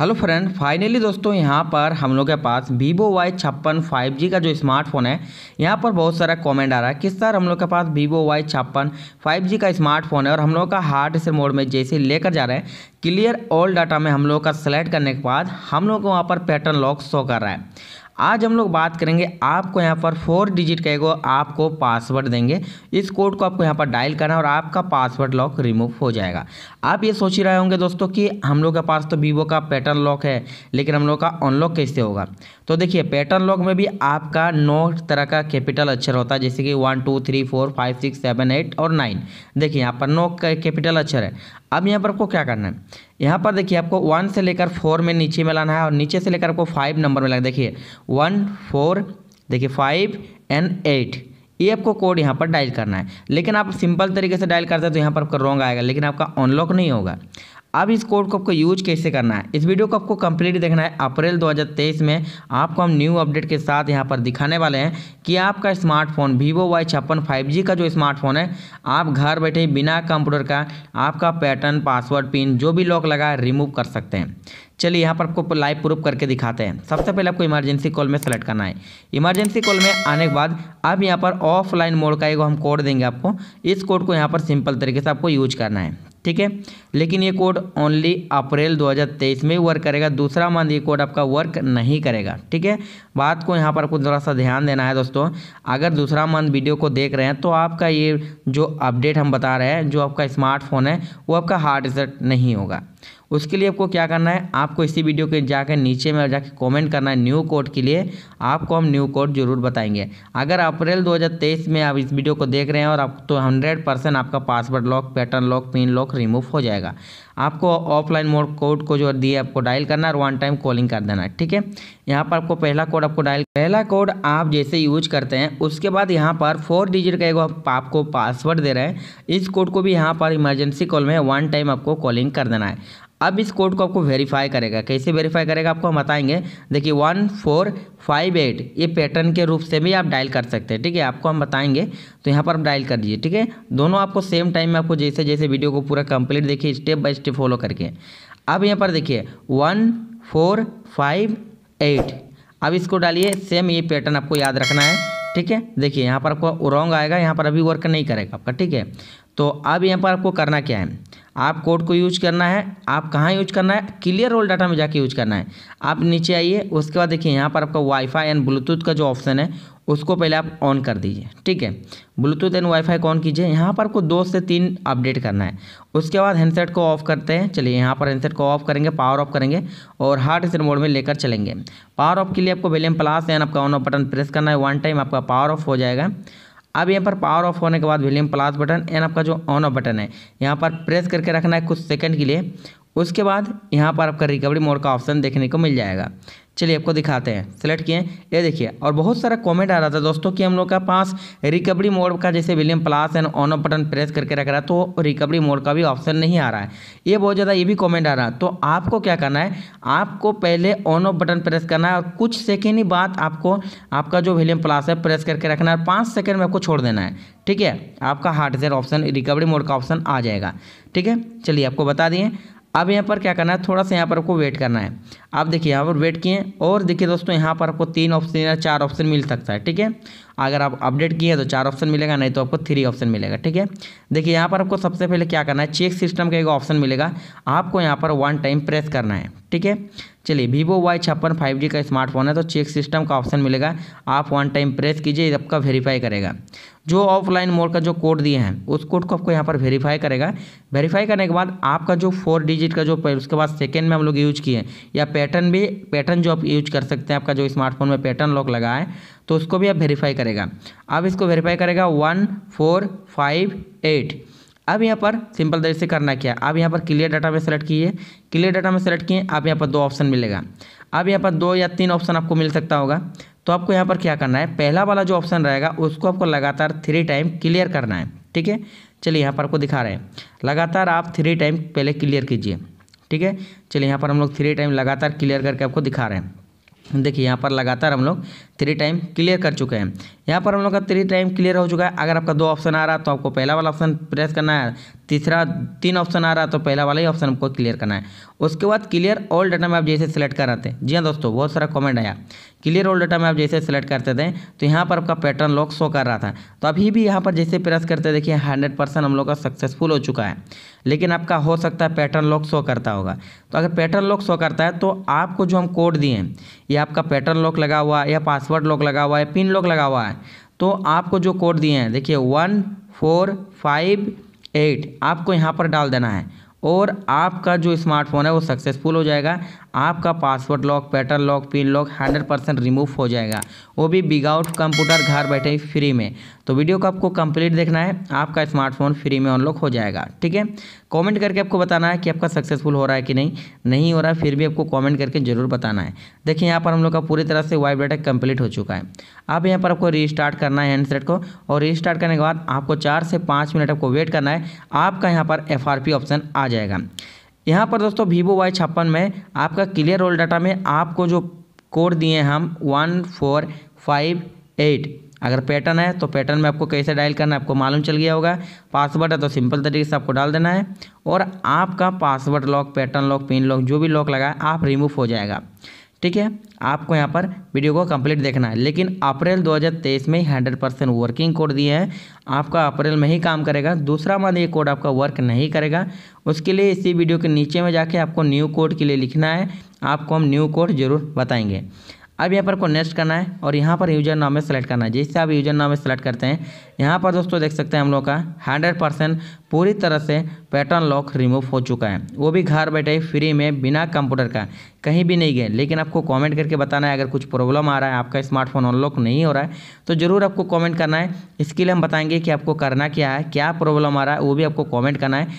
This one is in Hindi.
हेलो फ्रेंड फाइनली दोस्तों यहाँ पर हम लोग के पास वीवो वाई छप्पन फाइव जी का जो स्मार्टफोन है यहाँ पर बहुत सारा कमेंट आ रहा है किस तरह हम लोग के पास वीवो वाई छप्पन फाइव जी का स्मार्टफोन है और हम लोग का हार्ड से मोड में जैसे लेकर जा रहे हैं क्लियर ऑल डाटा में हम लोग का सेलेक्ट करने के बाद हम लोग को वहाँ पर पैटर्न लॉक शो कर रहा है आज हम लोग बात करेंगे आपको यहाँ पर फोर डिजिट का एगो आपको पासवर्ड देंगे इस कोड को आपको यहाँ पर डायल करना और आपका पासवर्ड लॉक रिमूव हो जाएगा आप ये सोच ही रहे होंगे दोस्तों कि हम लोग के पास तो वीवो का पैटर्न लॉक है लेकिन हम लोग का अनलॉक कैसे होगा तो देखिए पैटर्न लॉक में भी आपका नौ तरह का कैपिटल अक्षर होता है जैसे कि one two three four five six seven eight और नाइन देखिए यहाँ पर नौ कैपिटल अक्षर है अब यहाँ पर आपको क्या करना है यहाँ पर देखिए आपको वन से लेकर फोर में नीचे में लाना है और नीचे से लेकर आपको फाइव नंबर में लाना देखिए वन फोर देखिए फाइव एंड एट ये आपको कोड यहाँ पर डायल करना है लेकिन आप सिंपल तरीके से डायल करते हैं तो यहाँ पर आपका रॉन्ग आएगा लेकिन आपका अनलॉक नहीं होगा अब इस कोड को आपको यूज कैसे करना है इस वीडियो को आपको कंप्लीट देखना है अप्रैल 2023 में आपको हम न्यू अपडेट के साथ यहाँ पर दिखाने वाले हैं कि आपका स्मार्टफोन वीवो वाई छप्पन फाइव का जो स्मार्टफोन है आप घर बैठे बिना कंप्यूटर का आपका पैटर्न पासवर्ड पिन जो भी लॉक लगा रिमूव कर सकते हैं चलिए यहाँ पर आपको लाइव प्रूफ करके दिखाते हैं सबसे पहले आपको इमरजेंसी कॉल में सेलेक्ट करना है इमरजेंसी कॉल में आने के बाद अब यहाँ पर ऑफलाइन मोड का एक हम कोड देंगे आपको इस कोड को यहाँ पर सिंपल तरीके से आपको यूज करना है ठीक है लेकिन ये कोड ओनली अप्रैल 2023 में वर्क करेगा दूसरा मंथ ये कोड आपका वर्क नहीं करेगा ठीक है बात को यहाँ पर आपको थोड़ा सा ध्यान देना है दोस्तों अगर दूसरा मंथ वीडियो को देख रहे हैं तो आपका ये जो अपडेट हम बता रहे हैं जो आपका स्मार्टफोन है वो आपका हार्ड रिजल्ट नहीं होगा उसके लिए आपको क्या करना है आपको इसी वीडियो के जाकर नीचे में जाकर कमेंट करना है न्यू कोड के लिए आपको हम न्यू कोड जरूर बताएंगे अगर अप्रैल 2023 में आप इस वीडियो को देख रहे हैं और आप तो हंड्रेड परसेंट आपका password lock pattern lock pin lock remove हो जाएगा आपको ऑफलाइन मोड कोड को जो दिए आपको डायल करना और वन टाइम कॉलिंग कर देना है ठीक है यहाँ पर आपको पहला कोड आपको डायल पहला कोड आप जैसे यूज करते हैं उसके बाद यहाँ पर फोर डिजिट का एगो आपको पासवर्ड दे रहे हैं इस कोड को भी यहाँ पर इमरजेंसी कॉल में वन टाइम आपको कॉलिंग कर देना है अब इस कोड को आपको वेरीफाई करेगा कैसे वेरीफाई करेगा आपको हम बताएंगे देखिए वन फोर फाइव एट ये पैटर्न के रूप से भी आप डायल कर सकते हैं ठीक है आपको हम बताएंगे तो यहाँ पर आप डायल कर दीजिए ठीक है दोनों आपको सेम टाइम में आपको जैसे जैसे वीडियो को पूरा कंप्लीट देखिए स्टेप बाय स्टेप फॉलो करके अब यहाँ पर देखिए वन फोर फाइव एट अब इसको डालिए सेम ये पैटर्न आपको याद रखना है ठीक है देखिए यहाँ पर आपको रॉन्ग आएगा यहाँ पर अभी वर्क नहीं करेगा आपका ठीक है तो अब यहाँ पर आपको करना क्या है आप कोड को यूज करना है आप कहाँ यूज करना है क्लियर रोल डाटा में जाके यूज करना है आप नीचे आइए उसके बाद देखिए यहाँ पर आपका वाईफाई एंड ब्लूटूथ का जो ऑप्शन है उसको पहले आप ऑन कर दीजिए ठीक है ब्लूटूथ एंड वाईफाई को ऑन कीजिए यहाँ पर आपको दो से तीन अपडेट करना है उसके बाद हैंडसेट को ऑफ करते हैं चलिए यहाँ पर हैंडसेट को ऑफ करेंगे पावर ऑफ करेंगे और हार्ड रिसेट मोड में लेकर चलेंगे पावर ऑफ के लिए आपको वेलियम प्लास एन आपका ऑन ऑफ बटन प्रेस करना है वन टाइम आपका पावर ऑफ हो जाएगा अब यहाँ पर पावर ऑफ होने के बाद वेलियम प्लास बटन एंड आपका जो ऑन ऑफ बटन है यहाँ पर प्रेस करके रखना है कुछ सेकंड के लिए उसके बाद यहाँ पर आपका रिकवरी मोड का ऑप्शन देखने को मिल जाएगा चलिए आपको दिखाते हैं सेलेक्ट किए ये देखिए और बहुत सारा कमेंट आ रहा था दोस्तों कि हम लोग का पास रिकवरी मोड का जैसे volume plus and on off button press करके रख रहा है तो रिकवरी मोड का भी ऑप्शन नहीं आ रहा है ये बहुत ज़्यादा ये भी कॉमेंट आ रहा है तो आपको क्या करना है आपको पहले ऑन ऑफ बटन प्रेस करना है और कुछ सेकेंड ही बाद आपको आपका जो विलियम प्लास है प्रेस करके रखना है पाँच सेकेंड में आपको छोड़ देना है ठीक है आपका हार्डवेयर ऑप्शन रिकवरी मोड का ऑप्शन आ जाएगा ठीक है चलिए आपको बता दिए अब यहाँ पर क्या करना है थोड़ा सा यहाँ पर आपको वेट करना है आप देखिए यहाँ पर वेट किए और देखिए दोस्तों यहाँ पर आपको तीन ऑप्शन या चार ऑप्शन मिल सकता है ठीक है अगर आप अपडेट किए तो चार ऑप्शन मिलेगा नहीं तो आपको थ्री ऑप्शन मिलेगा ठीक है देखिए यहाँ पर आपको सबसे पहले क्या करना है चेक सिस्टम का एक ऑप्शन मिलेगा आपको यहाँ पर वन टाइम प्रेस करना है ठीक है चलिए वीवो वाई छप्पन फाइव जी का स्मार्टफोन है तो चेक सिस्टम का ऑप्शन मिलेगा आप वन टाइम प्रेस कीजिए आपका वेरीफाई करेगा जो ऑफलाइन मोड का जो कोड दिए हैं उस कोड को आपको यहाँ पर वेरीफाई करेगा वेरीफाई करने के बाद आपका जो फोर डिजिट का जो उसके बाद सेकेंड में हम लोग यूज किए या पैटर्न भी पैटर्न जो आप यूज कर सकते हैं आपका जो स्मार्टफोन में पैटर्न लॉक लगा है तो उसको भी आप वेरीफाई करेगा अब इसको वेरीफाई करेगा वन फोर फाइव एट अब यहाँ पर सिंपल तरीके से करना क्या आप यहाँ पर क्लियर डाटा में सेलेक्ट किए क्लियर डाटा में सेलेक्ट किए आप यहाँ पर दो ऑप्शन मिलेगा अब यहाँ पर दो या तीन ऑप्शन आपको मिल सकता होगा तो आपको यहाँ पर क्या करना है पहला वाला जो ऑप्शन रहेगा उसको आपको लगातार थ्री टाइम क्लियर करना है ठीक है चलिए यहाँ पर आपको दिखा रहे हैं लगातार आप थ्री टाइम पहले क्लियर कीजिए ठीक है चलिए यहाँ पर हम लोग थ्री टाइम लगातार क्लियर करके आपको दिखा रहे हैं देखिए यहाँ पर लगातार हम लोग थ्री टाइम क्लियर कर चुके हैं यहाँ पर हम लोग का थ्री टाइम क्लियर हो चुका है अगर आपका दो ऑप्शन आ रहा है तो आपको पहला वाला ऑप्शन प्रेस करना है तीसरा तीन ऑप्शन आ रहा है तो पहला वाला ही ऑप्शन आपको क्लियर करना है उसके बाद क्लियर ऑल डाटा में आप जैसे सेलेक्ट कर रहे हैं जी हाँ दोस्तों बहुत सारा कॉमेंट आया क्लियर ऑल डाटा में आप जैसे सेलेक्ट करते थे तो यहाँ पर आपका पैटर्न लॉक शो कर रहा था तो अभी भी यहाँ पर जैसे प्रेस करते देखिए हंड्रेड परसेंट हम लोग का सक्सेसफुल हो चुका है लेकिन आपका हो सकता है पैटर्न लॉक शो करता होगा तो अगर पैटर्न लॉक शो करता है तो आपको जो हम कोड दिए हैं या आपका पैटर्न लॉक लगा हुआ या पास पासवर्ड लॉक लगा हुआ है पिन लॉक लगा हुआ है तो आपको जो कोड दिए हैं देखिए वन फोर फाइव एट आपको यहाँ पर डाल देना है और आपका जो स्मार्टफोन है वो सक्सेसफुल हो जाएगा आपका password lock pattern lock pin lock hundred percent remove हो जाएगा वो भी बिगाउट कंप्यूटर घर बैठे फ्री में तो वीडियो को आपको कंप्लीट देखना है आपका स्मार्टफोन फ्री में अनलॉक हो जाएगा ठीक है कमेंट करके आपको बताना है कि आपका सक्सेसफुल हो रहा है कि नहीं नहीं हो रहा फिर भी आपको कमेंट करके ज़रूर बताना है देखिए यहाँ पर हम लोग का पूरी तरह से वाइब डाटा कंप्लीट हो चुका है अब यहाँ पर आपको रीस्टार्ट करना है हैंडसेट को और रीस्टार्ट करने के बाद आपको चार से पाँच मिनट आपको वेट करना है आपका यहाँ पर एफ ऑप्शन आ जाएगा यहाँ पर दोस्तों वीवो वाई छप्पन में आपका क्लियर रोल डाटा में आपको जो कोड दिए हम वन फोर फाइव एट अगर पैटर्न है तो पैटर्न में आपको कैसे डायल करना है आपको मालूम चल गया होगा पासवर्ड है तो सिंपल तरीके से आपको डाल देना है और आपका password lock pattern lock pin lock जो भी लॉक लगा आप रिमूव हो जाएगा ठीक है आपको यहाँ पर वीडियो को कंप्लीट देखना है लेकिन अप्रैल 2023 में ही हंड्रेड परसेंट वर्किंग कोड दिए हैं आपका अप्रैल में ही काम करेगा दूसरा मंथ ये कोड आपका वर्क नहीं करेगा उसके लिए इसी वीडियो के नीचे में जाके आपको न्यू कोड के लिए लिखना है आपको हम न्यू कोड ज़रूर बताएंगे अब यहाँ पर को नेक्स्ट करना है और यहाँ पर यूजर नाम में सेलेक्ट करना है जैसे आप यूजर नाम में सेलेक्ट करते हैं यहाँ पर दोस्तों देख सकते हैं हम लोग का हंड्रेड परसेंट पूरी तरह से पैटर्न लॉक रिमूव हो चुका है वो भी घर बैठे फ्री में बिना कंप्यूटर का कहीं भी नहीं गए लेकिन आपको कमेंट करके बताना है अगर कुछ प्रॉब्लम आ रहा है आपका स्मार्टफोन अनलॉक नहीं हो रहा है तो ज़रूर आपको कॉमेंट करना है इसके लिए हम बताएंगे कि आपको करना क्या है क्या प्रॉब्लम आ रहा है वो भी आपको कॉमेंट करना है